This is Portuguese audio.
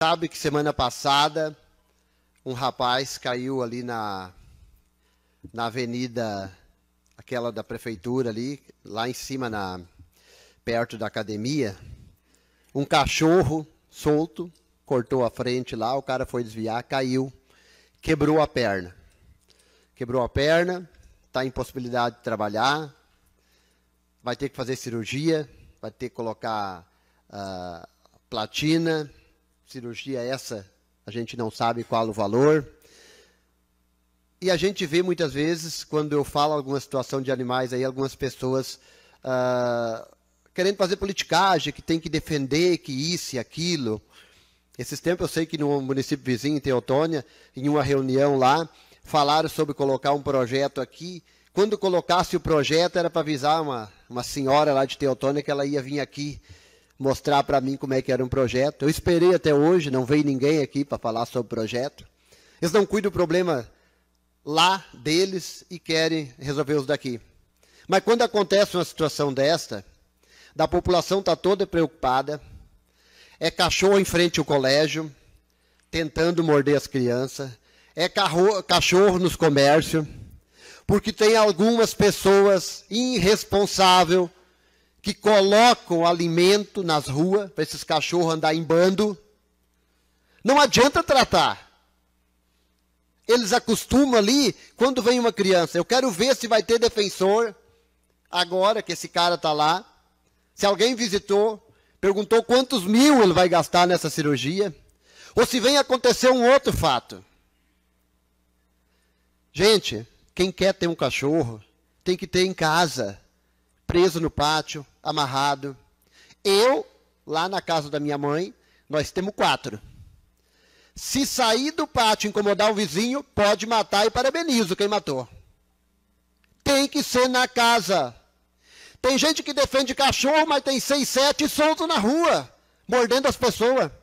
sabe que semana passada um rapaz caiu ali na, na avenida, aquela da prefeitura ali, lá em cima, na, perto da academia. Um cachorro solto cortou a frente lá, o cara foi desviar, caiu, quebrou a perna. Quebrou a perna, está possibilidade de trabalhar, vai ter que fazer cirurgia, vai ter que colocar uh, platina cirurgia essa, a gente não sabe qual o valor. E a gente vê muitas vezes, quando eu falo alguma situação de animais aí, algumas pessoas ah, querendo fazer politicagem, que tem que defender que isso e aquilo. Esses tempos eu sei que no município vizinho, em Teotônia, em uma reunião lá, falaram sobre colocar um projeto aqui. Quando colocasse o projeto, era para avisar uma, uma senhora lá de Teotônia que ela ia vir aqui mostrar para mim como é que era um projeto. Eu esperei até hoje, não veio ninguém aqui para falar sobre o projeto. Eles não cuidam do problema lá deles e querem resolver os daqui. Mas quando acontece uma situação desta, da população está toda preocupada, é cachorro em frente ao colégio, tentando morder as crianças, é cachorro nos comércios, porque tem algumas pessoas irresponsáveis que colocam alimento nas ruas para esses cachorros andar em bando. Não adianta tratar. Eles acostumam ali, quando vem uma criança, eu quero ver se vai ter defensor agora que esse cara está lá. Se alguém visitou, perguntou quantos mil ele vai gastar nessa cirurgia. Ou se vem acontecer um outro fato. Gente, quem quer ter um cachorro tem que ter em casa preso no pátio, amarrado. Eu, lá na casa da minha mãe, nós temos quatro. Se sair do pátio e incomodar o vizinho, pode matar e parabenizo quem matou. Tem que ser na casa. Tem gente que defende cachorro, mas tem seis, sete solto na rua, mordendo as pessoas.